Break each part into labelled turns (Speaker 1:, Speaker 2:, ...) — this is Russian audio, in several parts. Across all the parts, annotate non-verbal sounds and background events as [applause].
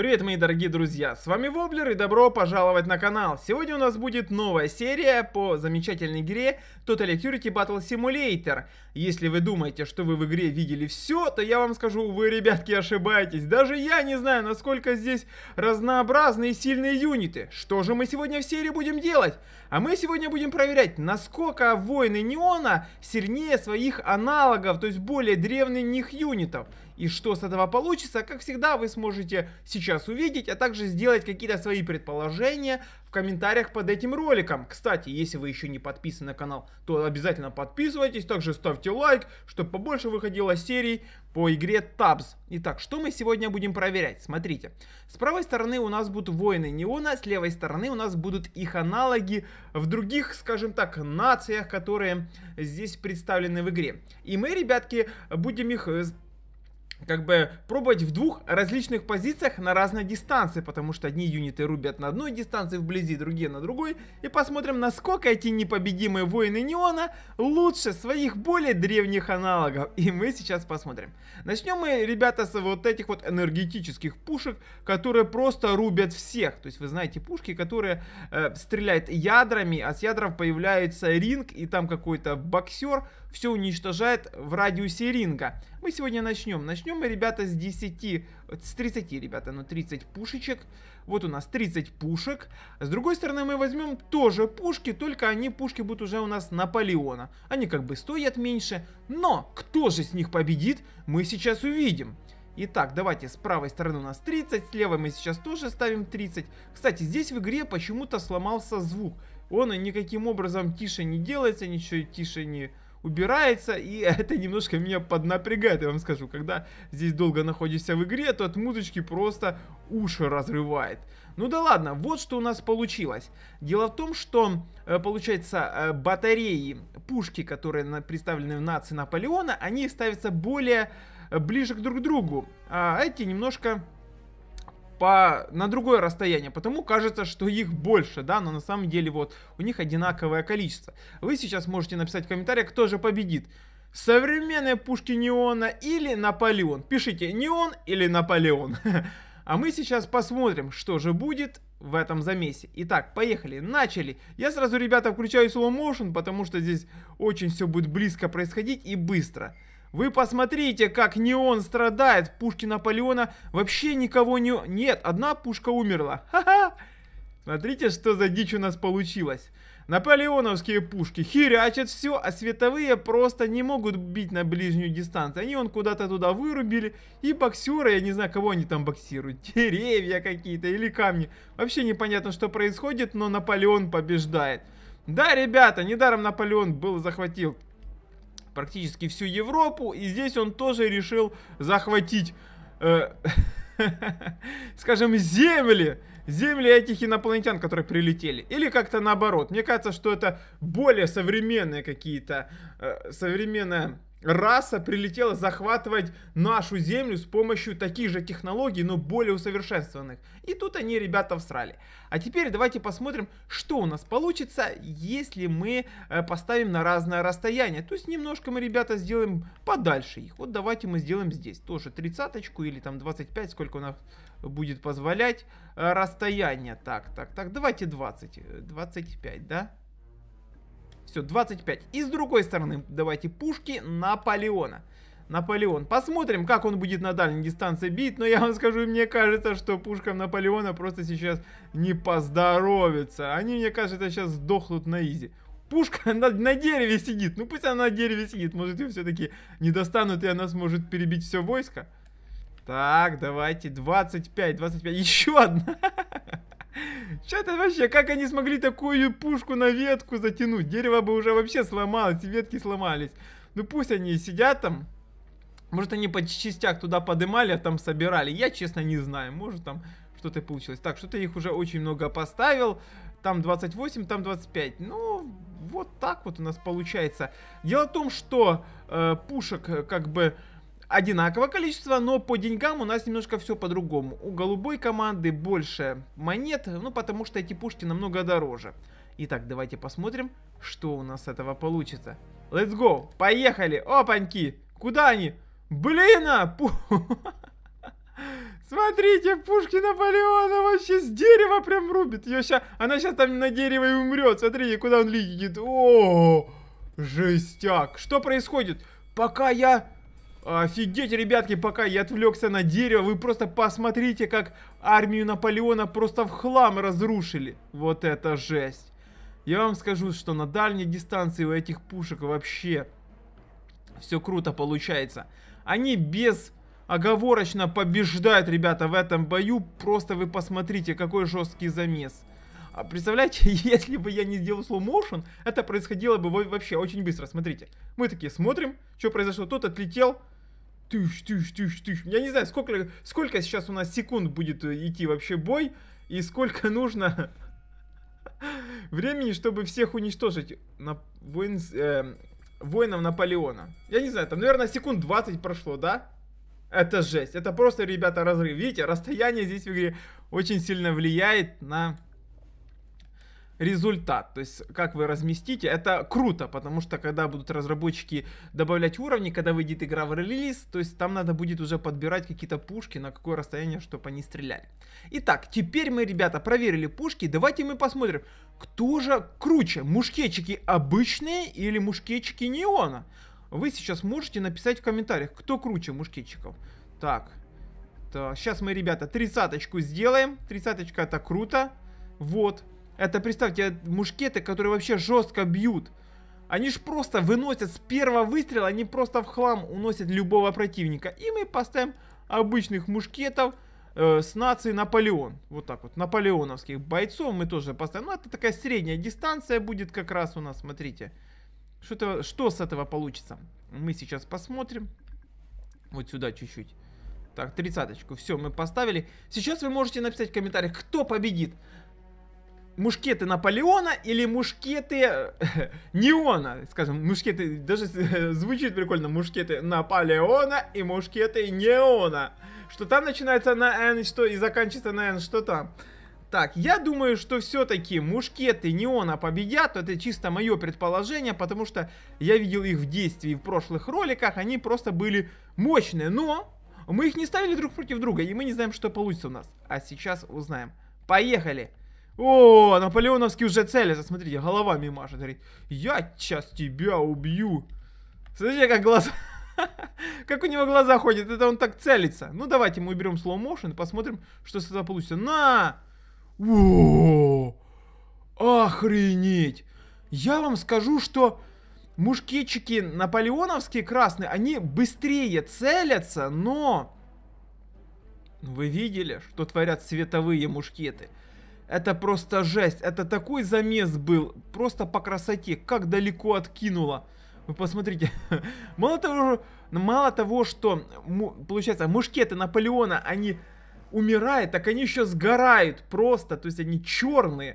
Speaker 1: Привет, мои дорогие друзья, с вами Воблер и добро пожаловать на канал. Сегодня у нас будет новая серия по замечательной игре Total Security Battle Simulator. Если вы думаете, что вы в игре видели все, то я вам скажу, вы, ребятки, ошибаетесь. Даже я не знаю, насколько здесь разнообразные и сильные юниты. Что же мы сегодня в серии будем делать? А мы сегодня будем проверять, насколько воины Неона сильнее своих аналогов, то есть более древних юнитов и что с этого получится, как всегда, вы сможете сейчас увидеть, а также сделать какие-то свои предположения в комментариях под этим роликом. Кстати, если вы еще не подписаны на канал, то обязательно подписывайтесь, также ставьте лайк, чтобы побольше выходило серий по игре Tabs. Итак, что мы сегодня будем проверять? Смотрите, с правой стороны у нас будут воины неона, с левой стороны у нас будут их аналоги в других, скажем так, нациях, которые здесь представлены в игре. И мы, ребятки, будем их э, как бы пробовать в двух различных позициях на разной дистанции, потому что одни юниты рубят на одной дистанции вблизи, другие на другой. И посмотрим, насколько эти непобедимые воины Неона лучше своих более древних аналогов. И мы сейчас посмотрим. Начнем мы, ребята, с вот этих вот энергетических пушек, которые просто рубят всех. То есть вы знаете пушки, которые э, стреляют ядрами, а с ядров появляется ринг и там какой-то боксер, все уничтожает в радиусе ринга. Мы сегодня начнем. Начнем мы, ребята, с 10, с 30, ребята, ну 30 пушечек. Вот у нас 30 пушек. С другой стороны, мы возьмем тоже пушки, только они, пушки, будут уже у нас Наполеона. Они как бы стоят меньше, но кто же с них победит, мы сейчас увидим. Итак, давайте с правой стороны у нас 30, с левой мы сейчас тоже ставим 30. Кстати, здесь в игре почему-то сломался звук. Он никаким образом тише не делается, ничего тише не убирается, и [laughs] это немножко меня поднапрягает, я вам скажу. Когда здесь долго находишься в игре, то от музычки просто уши разрывает. Ну да ладно, вот что у нас получилось. Дело в том, что, э, получается, э, батареи, пушки, которые представлены в нации Наполеона, они ставятся более э, ближе друг к другу, а эти немножко по, на другое расстояние, потому кажется, что их больше, да, но на самом деле вот у них одинаковое количество. Вы сейчас можете написать в комментариях, кто же победит. Современные пушки Неона или Наполеон? Пишите Неон или Наполеон. [laughs] А мы сейчас посмотрим, что же будет в этом замесе. Итак, поехали, начали. Я сразу, ребята, включаю slow motion, потому что здесь очень все будет близко происходить и быстро. Вы посмотрите, как не он страдает. Пушки Наполеона вообще никого не... Нет, одна пушка умерла. Ха-ха! Смотрите, что за дичь у нас получилось. Наполеоновские пушки херячат все, а световые просто не могут бить на ближнюю дистанцию. Они он куда-то туда вырубили, и боксеры, я не знаю, кого они там боксируют, [laughs] деревья какие-то или камни. Вообще непонятно, что происходит, но Наполеон побеждает. Да, ребята, недаром Наполеон был захватил практически всю Европу, и здесь он тоже решил захватить, э, [laughs] скажем, земли, земли этих инопланетян, которые прилетели. Или как-то наоборот. Мне кажется, что это более современные какие-то, э, современная раса прилетела захватывать нашу землю с помощью таких же технологий, но более усовершенствованных. И тут они, ребята, всрали. А теперь давайте посмотрим, что у нас получится, если мы э, поставим на разное расстояние. То есть немножко мы, ребята, сделаем подальше их. Вот давайте мы сделаем здесь тоже тридцаточку или там 25, сколько у нас будет позволять э, расстояние. Так, так, так, давайте 20, 25, э, да? Все, 25. И с другой стороны, давайте пушки Наполеона. Наполеон. Посмотрим, как он будет на дальней дистанции бить, но я вам скажу, мне кажется, что пушкам Наполеона просто сейчас не поздоровится. Они, мне кажется, сейчас сдохнут на изи. Пушка [laughs] на, на дереве сидит. Ну пусть она на дереве сидит. Может ее все-таки не достанут, и она сможет перебить все войско. Так, давайте. 25, 25. Еще одна. [laughs] Что это вообще? Как они смогли такую пушку на ветку затянуть? Дерево бы уже вообще сломалось, ветки сломались. Ну пусть они сидят там. Может они по частях туда подымали, а там собирали. Я, честно, не знаю. Может там что-то получилось. Так, что-то их уже очень много поставил. Там 28, там 25. Ну, вот так вот у нас получается. Дело в том, что э, пушек э, как бы одинаковое количество, но по деньгам у нас немножко все по-другому. У голубой команды больше монет, ну потому что эти пушки намного дороже. Итак, давайте посмотрим, что у нас с этого получится. Let's go, поехали, опаньки, куда они? Блин, а, пу... [laughs] Смотрите, пушки Наполеона вообще с дерева прям рубит. Ее ща... Она сейчас там на дерево и умрет. Смотрите, куда он летит. О, жестяк. Что происходит? Пока я Офигеть, ребятки, пока я отвлекся на дерево, вы просто посмотрите, как армию Наполеона просто в хлам разрушили. Вот это жесть. Я вам скажу, что на дальней дистанции у этих пушек вообще все круто получается. Они без оговорочно побеждают, ребята, в этом бою. Просто вы посмотрите, какой жесткий замес. А представляете, [laughs] если бы я не сделал slow motion, это происходило бы вообще очень быстро. Смотрите, мы такие смотрим, что произошло. Тот отлетел, тыщ, тыщ, тыщ, тыщ. Я не знаю, сколько, сколько сейчас у нас секунд будет э, идти вообще бой, и сколько [laughs] нужно [laughs] времени, чтобы всех уничтожить на воин, э, воинов Наполеона. Я не знаю, там, наверное, секунд 20 прошло, да? Это жесть. Это просто, ребята, разрыв. Видите, расстояние здесь в игре очень сильно влияет на результат, то есть как вы разместите. Это круто, потому что когда будут разработчики добавлять уровни, когда выйдет игра в релиз, то есть там надо будет уже подбирать какие-то пушки, на какое расстояние, чтобы они стреляли. Итак, теперь мы, ребята, проверили пушки, давайте мы посмотрим, кто же круче, мушкетчики обычные или мушкетчики неона? Вы сейчас можете написать в комментариях, кто круче мушкетчиков. Так, так сейчас мы, ребята, тридцаточку сделаем, тридцаточка это круто, вот, это, представьте, э, мушкеты, которые вообще жестко бьют. Они ж просто выносят с первого выстрела, они просто в хлам уносят любого противника. И мы поставим обычных мушкетов э, с нацией Наполеон. Вот так вот, наполеоновских бойцов мы тоже поставим. Ну, это такая средняя дистанция будет как раз у нас, смотрите. Что, -то, что с этого получится? Мы сейчас посмотрим. Вот сюда чуть-чуть. Так, тридцаточку. Все, мы поставили. Сейчас вы можете написать в комментариях, кто победит мушкеты Наполеона или мушкеты [laughs] Неона, скажем, мушкеты, даже [laughs] звучит прикольно, мушкеты Наполеона и мушкеты Неона. Что там начинается на N, что и заканчивается на N, что там. Так, я думаю, что все-таки мушкеты неона победят. Это чисто мое предположение, потому что я видел их в действии в прошлых роликах. Они просто были мощные, но мы их не ставили друг против друга, и мы не знаем, что получится у нас. А сейчас узнаем. Поехали! О, наполеоновский уже целится. Смотрите, головами машет. Говорит, я сейчас тебя убью. Смотрите, как глаза... [laughs] Как у него глаза ходят, это он так целится. Ну, давайте мы уберем slow motion, посмотрим, что с этого получится. На!
Speaker 2: О!
Speaker 1: Охренеть! Я вам скажу, что мушкетчики наполеоновские красные, они быстрее целятся, но... Вы видели, что творят световые мушкеты? Это просто жесть. Это такой замес был. Просто по красоте. Как далеко откинуло. Вы посмотрите. [laughs] мало того, мало того что, получается, мушкеты Наполеона, они умирают, так они еще сгорают просто. То есть они черные.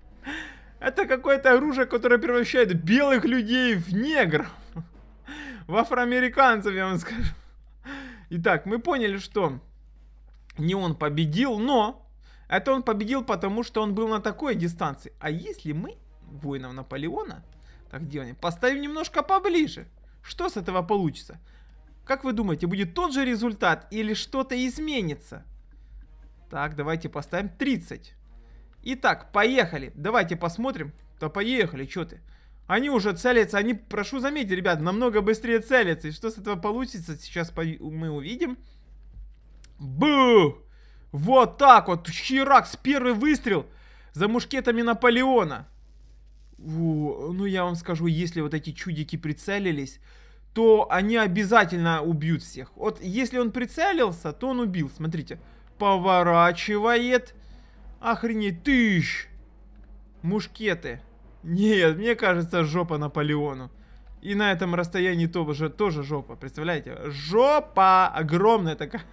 Speaker 1: [laughs] Это какое-то оружие, которое превращает белых людей в негров. В афроамериканцев, я вам скажу. Итак, мы поняли, что не он победил, но это он победил, потому что он был на такой дистанции. А если мы, воинов Наполеона, так где они? поставим немножко поближе, что с этого получится? Как вы думаете, будет тот же результат или что-то изменится? Так, давайте поставим 30. Итак, поехали. Давайте посмотрим. Да поехали, что ты? Они уже целятся, они, прошу заметить, ребят, намного быстрее целятся. И что с этого получится, сейчас мы увидим. Бу! Вот так вот, Щиракс, первый выстрел за мушкетами Наполеона. О, ну я вам скажу, если вот эти чудики прицелились, то они обязательно убьют всех. Вот если он прицелился, то он убил. Смотрите, поворачивает. Охренеть, тыщ. Мушкеты. Нет, мне кажется, жопа Наполеону. И на этом расстоянии тоже, тоже жопа, представляете? Жопа огромная такая. [laughs]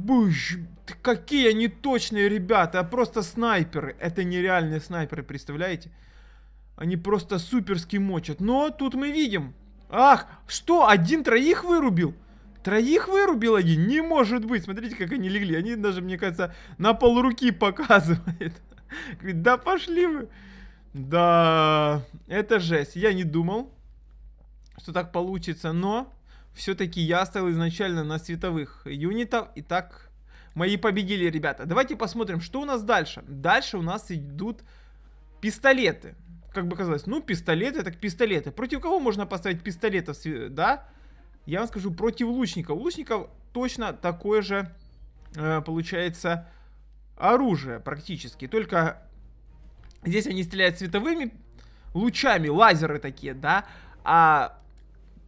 Speaker 1: Буш! Какие они точные ребята, а просто снайперы. Это нереальные снайперы, представляете? Они просто суперски мочат. Но тут мы видим. Ах, что, один троих вырубил? Троих вырубил один? Не может быть. Смотрите, как они легли. Они даже, мне кажется, на пол руки [laughs] показывают. Говорит, да пошли вы. Да, это жесть. Я не думал, что так получится, но все-таки я стал изначально на световых юнитов. Итак, мои победили, ребята. Давайте посмотрим, что у нас дальше. Дальше у нас идут пистолеты. Как бы казалось, ну пистолеты, так пистолеты. Против кого можно поставить пистолетов, да? Я вам скажу, против лучников. У лучников точно такое же, э, получается, оружие практически. Только здесь они стреляют световыми лучами, лазеры такие, да? А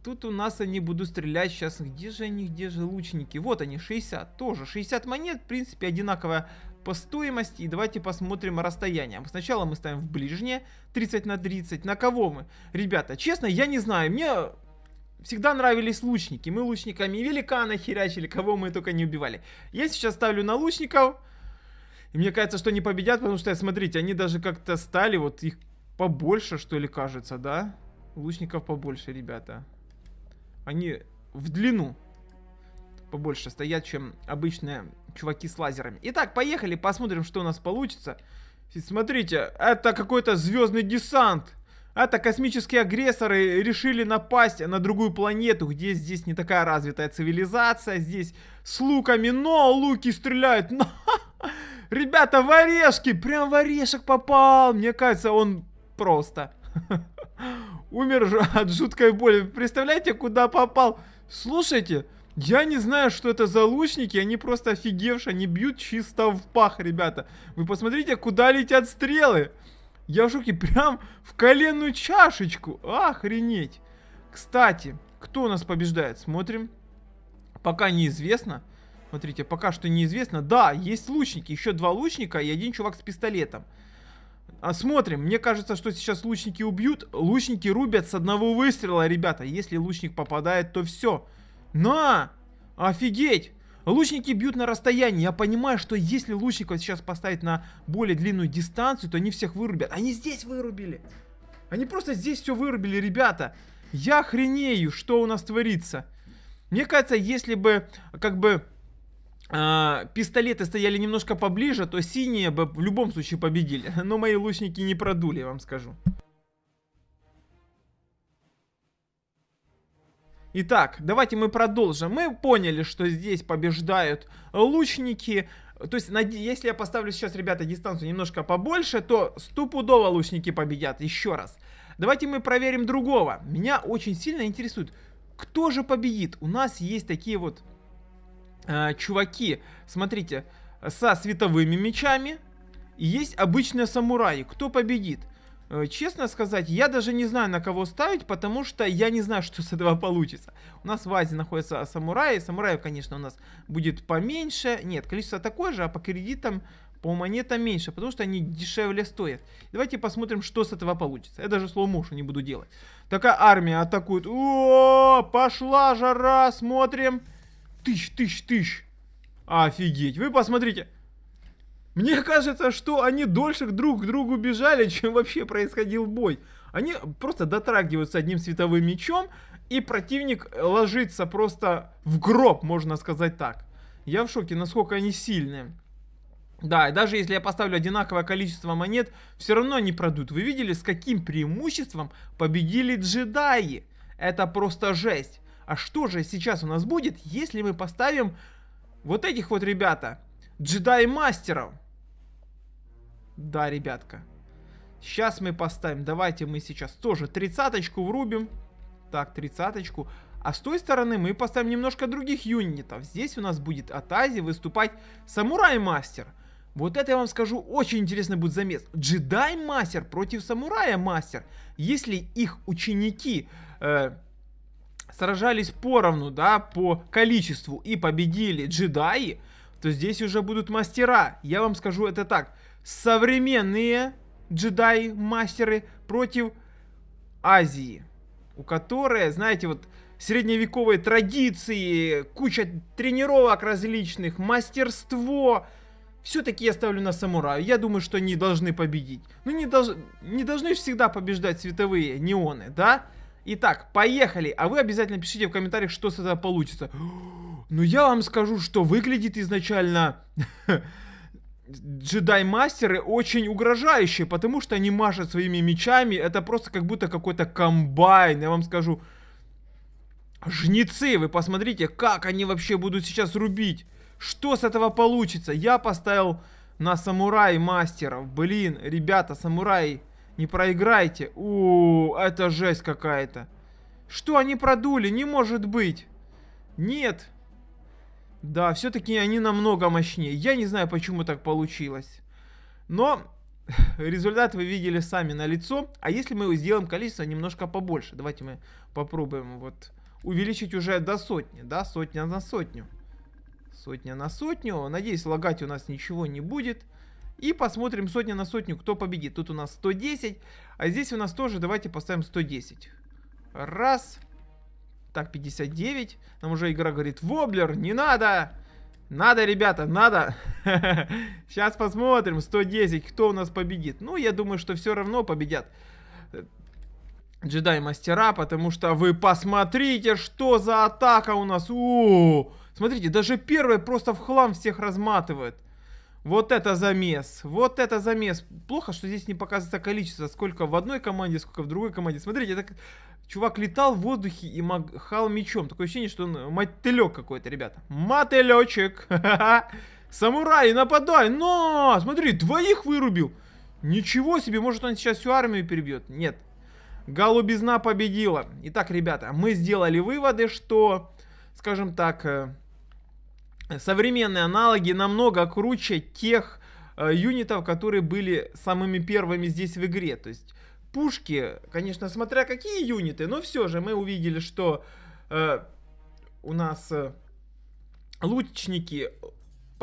Speaker 1: Тут у нас они будут стрелять сейчас. Где же они, где же лучники? Вот они, 60. Тоже 60 монет, в принципе, одинаковая по стоимости. И давайте посмотрим расстояние. Сначала мы ставим в ближнее, 30 на 30. На кого мы? Ребята, честно, я не знаю. Мне всегда нравились лучники. Мы лучниками и великана херячили, кого мы только не убивали. Я сейчас ставлю на лучников. И мне кажется, что они победят, потому что, смотрите, они даже как-то стали, вот их побольше, что ли, кажется, да? Лучников побольше, ребята. Они в длину побольше стоят, чем обычные чуваки с лазерами. Итак, поехали, посмотрим, что у нас получится. смотрите, это какой-то звездный десант. Это космические агрессоры решили напасть на другую планету, где здесь не такая развитая цивилизация, здесь с луками, но луки стреляют. Но... [laughs] Ребята, в орешки, прям в орешек попал. Мне кажется, он просто [laughs] умер [laughs] от жуткой боли. Представляете, куда попал? Слушайте, я не знаю, что это за лучники, они просто офигевшие, они бьют чисто в пах, ребята. Вы посмотрите, куда летят стрелы. Я в шоке, [laughs] прям в коленную чашечку. Охренеть. Кстати, кто у нас побеждает? Смотрим. Пока неизвестно. Смотрите, пока что неизвестно. Да, есть лучники, еще два лучника и один чувак с пистолетом. А смотрим, мне кажется, что сейчас лучники убьют. Лучники рубят с одного выстрела, ребята. Если лучник попадает, то все. На! Офигеть! Лучники бьют на расстоянии. Я понимаю, что если лучников сейчас поставить на более длинную дистанцию, то они всех вырубят. Они здесь вырубили. Они просто здесь все вырубили, ребята. Я хренею, что у нас творится. Мне кажется, если бы, как бы, а, пистолеты стояли немножко поближе, то синие бы в любом случае победили. [laughs] Но мои лучники не продули, я вам скажу. Итак, давайте мы продолжим. Мы поняли, что здесь побеждают лучники. То есть, если я поставлю сейчас, ребята, дистанцию немножко побольше, то стопудово лучники победят. Еще раз. Давайте мы проверим другого. Меня очень сильно интересует, кто же победит. У нас есть такие вот Э, чуваки, смотрите, со световыми мечами. И есть обычные самураи. Кто победит? Э, честно сказать, я даже не знаю, на кого ставить, потому что я не знаю, что с этого получится. У нас в Азии находятся самураи. Самураев, конечно, у нас будет поменьше. Нет, количество такое же, а по кредитам по монетам меньше, потому что они дешевле стоят. Давайте посмотрим, что с этого получится. Я даже слово муж не буду делать. Такая армия атакует. О, пошла жара, смотрим тысяч, тысяч, тысяч. Офигеть, вы посмотрите. Мне кажется, что они дольше друг к другу бежали, [laughs] чем вообще происходил бой. Они просто дотрагиваются одним световым мечом, и противник ложится просто в гроб, можно сказать так. Я в шоке, насколько они сильные. Да, и даже если я поставлю одинаковое количество монет, все равно они продут. Вы видели, с каким преимуществом победили джедаи? Это просто жесть. А что же сейчас у нас будет, если мы поставим вот этих вот, ребята, джедай-мастеров? Да, ребятка. Сейчас мы поставим, давайте мы сейчас тоже тридцаточку врубим. Так, тридцаточку. А с той стороны мы поставим немножко других юнитов. Здесь у нас будет от Ази выступать самурай-мастер. Вот это я вам скажу, очень интересный будет замес. Джедай-мастер против самурая-мастер. Если их ученики э, сражались поровну, да, по количеству и победили джедаи, то здесь уже будут мастера. Я вам скажу это так. Современные джедаи-мастеры против Азии, у которой, знаете, вот средневековые традиции, куча тренировок различных, мастерство. Все-таки я ставлю на самурая. Я думаю, что они должны победить. Ну, не, долж... не должны всегда побеждать световые неоны, да? Да. Итак, поехали. А вы обязательно пишите в комментариях, что с этого получится. [gasps] Ну, я вам скажу, что выглядит изначально [laughs] джедай-мастеры очень угрожающие, потому что они машут своими мечами. Это просто как будто какой-то комбайн, я вам скажу. Жнецы, вы посмотрите, как они вообще будут сейчас рубить. Что с этого получится? Я поставил на самурай мастеров. Блин, ребята, самурай не проиграйте. У, -у, -у это жесть какая-то. Что они продули? Не может быть. Нет. Да, все-таки они намного мощнее. Я не знаю, почему так получилось. Но [laughs] результат вы видели сами на лицо. А если мы сделаем количество немножко побольше? Давайте мы попробуем вот увеличить уже до сотни. Да, сотня на сотню. Сотня на сотню. Надеюсь, лагать у нас ничего не будет. И посмотрим сотня на сотню, кто победит. Тут у нас 110, а здесь у нас тоже давайте поставим 110. Раз. Так, 59. Нам уже игра говорит, воблер, не надо! Надо, ребята, надо. Сейчас [laughs] посмотрим, 110, кто у нас победит. Ну, я думаю, что все равно победят э, джедай-мастера, потому что вы посмотрите, что за атака у нас. О, смотрите, даже первый просто в хлам всех разматывает. Вот это замес, вот это замес. Плохо, что здесь не показывается количество, сколько в одной команде, сколько в другой команде. Смотрите, это чувак летал в воздухе и махал мечом. Такое ощущение, что он мотылек какой-то, ребята. Мотылечек. [laughs] Самурай, нападай. Но, смотри, двоих вырубил. Ничего себе, может он сейчас всю армию перебьет. Нет. Голубизна победила. Итак, ребята, мы сделали выводы, что, скажем так, э, современные аналоги намного круче тех э, юнитов, которые были самыми первыми здесь в игре. То есть пушки, конечно, смотря какие юниты, но все же мы увидели, что э, у нас э, лучники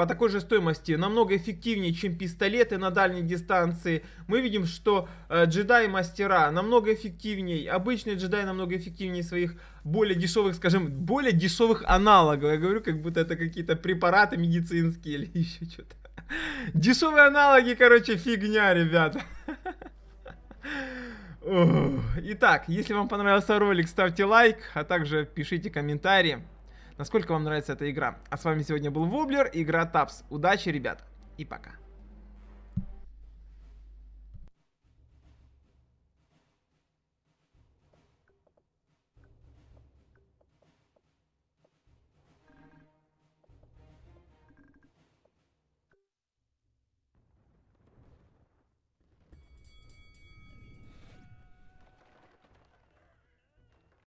Speaker 1: по такой же стоимости намного эффективнее, чем пистолеты на дальней дистанции. Мы видим, что э, джедай-мастера намного эффективнее, обычные джедай намного эффективнее своих более дешевых, скажем, более дешевых аналогов. Я говорю, как будто это какие-то препараты медицинские или [laughs] еще что-то. Дешевые аналоги, короче, фигня, ребята. [laughs] Итак, если вам понравился ролик, ставьте лайк, а также пишите комментарии насколько вам нравится эта игра. А с вами сегодня был Воблер, игра Тапс. Удачи, ребят, и пока.